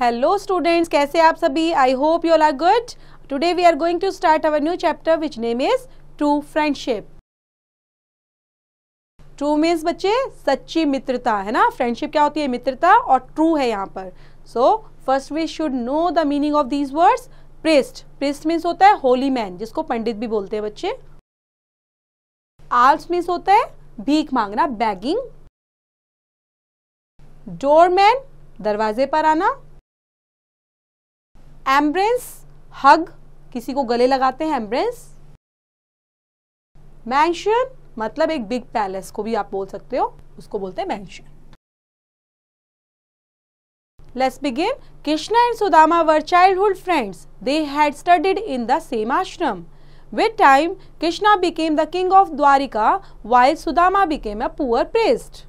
Hello students कैसे आप सभी I hope you are good today we are going to start our new chapter which name is true friendship true means बच्चे सच्ची मित्रता है ना फ्रेंडशिप क्या होती है मित्रता और ट्रू है यहाँ पर so first we should know the meaning of these words priest priest means होता है होली मैन जिसको पंडित भी बोलते हैं बच्चे आल्स मीन्स होता है भीख मांगना बैगिंग डोरमैन दरवाजे पर आना एम्ब्रेंस हग किसी को गले लगाते हैं एम्ब्रेंस मैंशन मतलब एक बिग पैलेस को भी आप बोल सकते हो उसको बोलते हैं mention let's begin Krishna and Sudama were childhood friends they had studied in the same ashram with time Krishna became the king of Dwarika while Sudama became a poor priest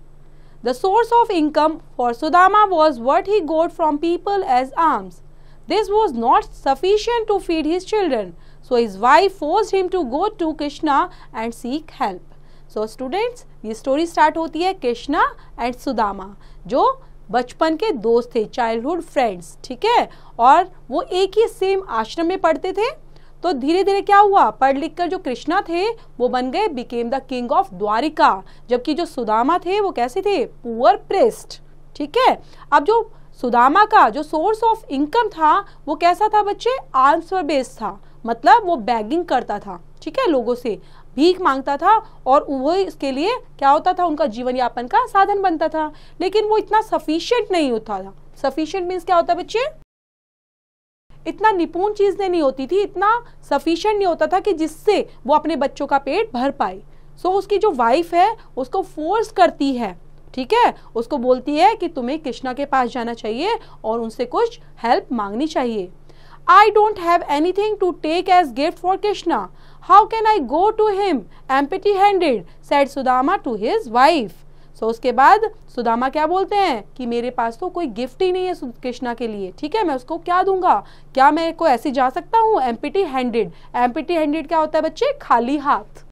the source of income for Sudama was what he got from people as alms This was not sufficient to feed his children. So his wife forced him to go to Krishna and seek help. so students ye story start hoti hai krishna and sudama jo बचपन के दोस्त थे childhood friends ठीक है और वो एक ही same आश्रम में पढ़ते थे तो धीरे धीरे क्या हुआ पढ़ लिख कर जो कृष्णा थे वो बन गए became the king of Dwarika जबकि जो सुदामा थे वो कैसे थे पुअर प्रेस्ट ठीक है अब जो सुदामा का जो सोर्स ऑफ इनकम था वो कैसा था बच्चे आंसर बेस्ड था मतलब वो बैगिंग करता था ठीक है लोगों से भीख मांगता था और वो इसके लिए क्या होता था उनका जीवन यापन का साधन बनता था लेकिन वो इतना सफिशियंट नहीं होता था सफिशियंट मीन्स क्या होता बच्चे इतना निपुण चीज नहीं होती थी इतना सफिशियंट नहीं होता था कि जिससे वो अपने बच्चों का पेट भर पाए सो so, उसकी जो वाइफ है उसको फोर्स करती है ठीक है उसको बोलती है कि तुम्हें कृष्णा के पास जाना चाहिए और उनसे कुछ हेल्प मांगनी चाहिए I don't have anything to take as gift for Krishna how can I go to him empty handed said Sudama to his wife so उसके बाद सुदामा क्या बोलते हैं कि मेरे पास तो कोई गिफ्ट ही नहीं है कृष्णा के लिए ठीक है मैं उसको क्या दूंगा क्या मैं को ऐसे जा सकता हूँ एम्पिटी हैंडेड एम्पिटी हैंडेड क्या होता है बच्चे खाली हाथ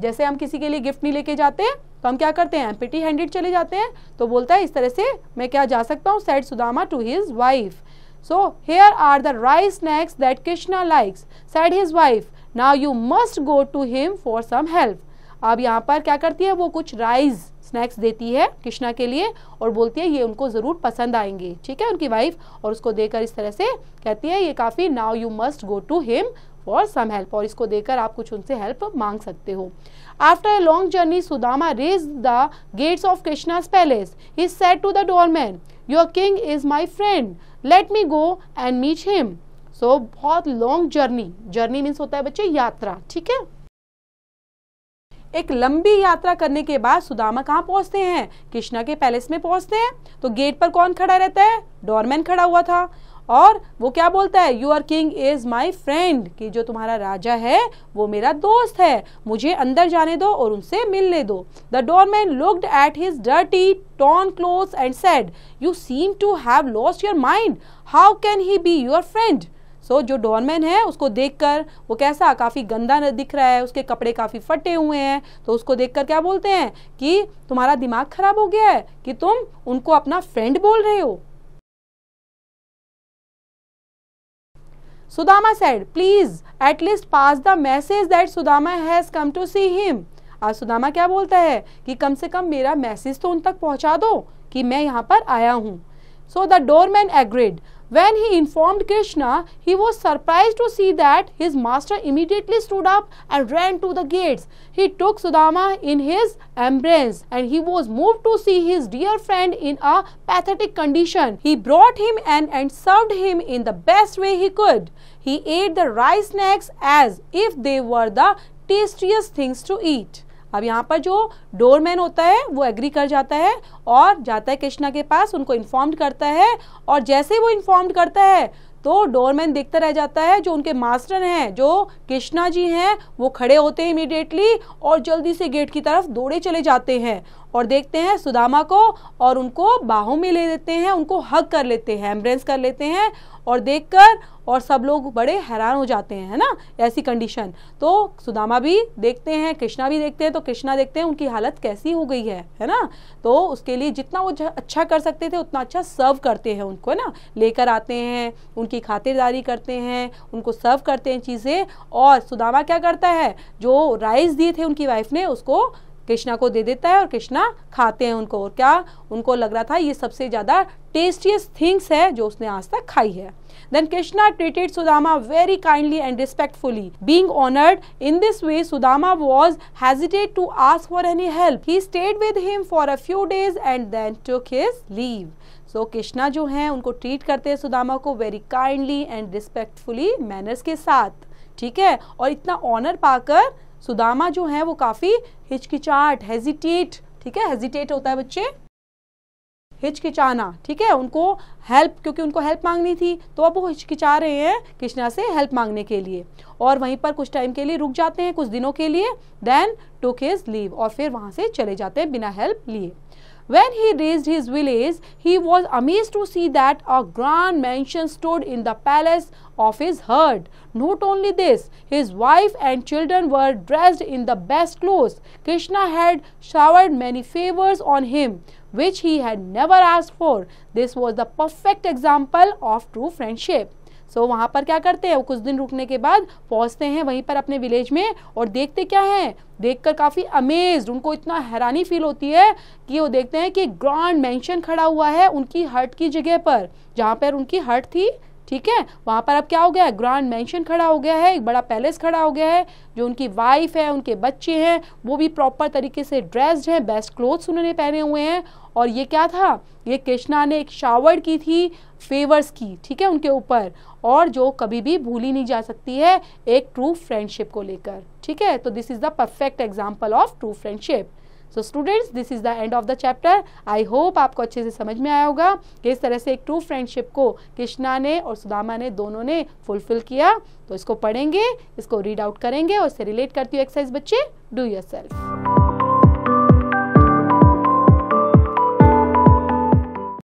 जैसे हम किसी के लिए गिफ्ट नहीं लेके जाते तो हम क्या करते हैं पिटी हैंडेड चले जाते हैं तो बोलता है इस तरह से मैं क्या जा सकता हूँ said Sudama to his wife so here are the rice snacks that Krishna likes said his wife now you must go to him for some help अब यहाँ पर क्या करती है वो कुछ राइस स्नैक्स देती है कृष्णा के लिए और बोलती है ये उनको ज़रूर पसंद आएंगे ठीक है उनकी वाइफ और उसको देकर इस तरह से कहती है ये काफ़ी now you must go to him for some help और इसको देकर आप कुछ उनसे हेल्प मांग सकते हो after a long journey Sudama reached the gates of Krishna's palace he said to the doorman your king is my friend let me go and meet him so बहुत लॉन्ग जर्नी जर्नी मीन्स होता है बच्चे यात्रा ठीक है एक लंबी यात्रा करने के बाद सुदामा कहाँ पहुंचते हैं कृष्णा के पैलेस में पहुंचते हैं तो गेट पर कौन खड़ा रहता है डोरमैन खड़ा हुआ था और वो क्या बोलता है your king is my friend कि जो तुम्हारा राजा है वो मेरा दोस्त है मुझे अंदर जाने दो और उनसे मिलने दो the doorman looked at his dirty torn clothes and said you seem to have lost your mind how can he be your friend so so, जो डोरमैन है उसको देखकर वो कैसा काफ़ी गंदा दिख रहा है उसके कपड़े काफ़ी फटे हुए हैं तो उसको देखकर क्या बोलते हैं कि तुम्हारा दिमाग खराब हो गया है कि तुम उनको अपना फ्रेंड बोल रहे हो Sudama said, please at least pass the message that Sudama has come to see him. आज सुदामा क्या बोलता है कि कम से कम मेरा मैसेज तो उन तक पहुंचा दो कि मैं यहाँ पर आया हूँ so the doorman agreed When he informed Krishna, he was surprised to see that his master immediately stood up and ran to the gates. He took Sudama in his embrace and he was moved to see his dear friend in a pathetic condition. He brought him and, and served him in the best way he could. He ate the rice snacks as if they were the tastiest things to eat. अब यहाँ पर जो doorman होता है वो agree कर जाता है और जाता है कृष्णा के पास उनको इन्फॉर्म्ड करता है और जैसे वो इन्फॉर्म्ड करता है तो डोरमैन देखता रह जाता है जो उनके मास्टर हैं जो कृष्णा जी हैं वो खड़े होते हैं इमिडिएटली और जल्दी से गेट की तरफ दौड़े चले जाते हैं और देखते हैं सुदामा को और उनको बाहों में ले लेते हैं उनको हक कर लेते हैं एम्बुलेंस कर लेते हैं और देखकर और सब लोग बड़े हैरान हो जाते हैं है ना ऐसी कंडीशन तो सुदामा भी देखते हैं कृष्णा भी देखते हैं तो कृष्णा देखते हैं उनकी हालत कैसी हो गई है है ना तो उसके लिए जितना वो अच्छा कर सकते थे उतना अच्छा सर्व करते हैं उनको है ना लेकर आते हैं उनकी खातिरदारी करते हैं उनको सर्व करते हैं चीज़ें और सुदामा क्या करता है जो राइस दिए थे उनकी वाइफ ने उसको कृष्णा को दे देता है और कृष्णा खाते हैं उनको और क्या उनको लग रहा था ये सबसे ज़्यादा टेस्टियस थिंग्स है जो उसने आज तक खाई है then Krishna treated Sudama very kindly and respectfully being honoured in this way Sudama was hesitated to ask for any help he stayed with him for a few days and then took his leave so Krishna जो है उनको treat करते हैं सुदामा को very kindly and respectfully manners के साथ ठीक है और इतना ऑनर पाकर सुदामा जो है वो काफ़ी हिचकिचाट हेजिटेट ठीक है हेजिटेट होता है बच्चे हिचकिचाना ठीक है उनको हेल्प क्योंकि उनको हेल्प मांगनी थी तो अब वो हिचकिचा रहे हैं कृष्णा से हेल्प मांगने के लिए और वहीं पर कुछ टाइम के लिए रुक जाते हैं कुछ दिनों के लिए देन टू लीव और फिर वहां से चले जाते हैं बिना हेल्प लिए When he reached his village, he was amazed to see that a grand mansion stood in the palace of his herd. Not only this, his wife and children were dressed in the best clothes. Krishna had showered many favors on him, which he had never asked for. This was the perfect example of true friendship. So so, वहाँ पर क्या करते हैं कुछ दिन रुकने के बाद पहुँचते हैं वहीं पर अपने विलेज में और देखते क्या हैं देखकर काफ़ी अमेज उनको इतना हैरानी फील होती है कि वो देखते हैं कि ग्रांड मैंशन खड़ा हुआ है उनकी हट की जगह पर जहाँ पर उनकी हट थी ठीक है वहाँ पर अब क्या हो गया है ग्रांड मैंशन खड़ा हो गया है एक बड़ा पैलेस खड़ा हो गया है जो उनकी वाइफ है उनके बच्चे हैं वो भी प्रॉपर तरीके से ड्रेस्ड हैं बेस्ट क्लोथ्स उन्होंने पहने हुए हैं और ये क्या था ये कृष्णा ने एक शावर की थी फेवर्स की ठीक है उनके ऊपर और जो कभी भी भूली नहीं जा सकती है एक ट्रू फ्रेंडशिप को लेकर ठीक है तो this is the perfect example of true friendship so students this is the end of the chapter I hope आपको अच्छे से समझ में आया होगा कि इस तरह से एक ट्रू फ्रेंडशिप को कृष्णा ने और सुदामा ने दोनों ने फुलफिल किया तो इसको पढ़ेंगे इसको रीड आउट करेंगे और इससे रिलेट करती हूँ एक्सरसाइज बच्चे डू योर सेल्फ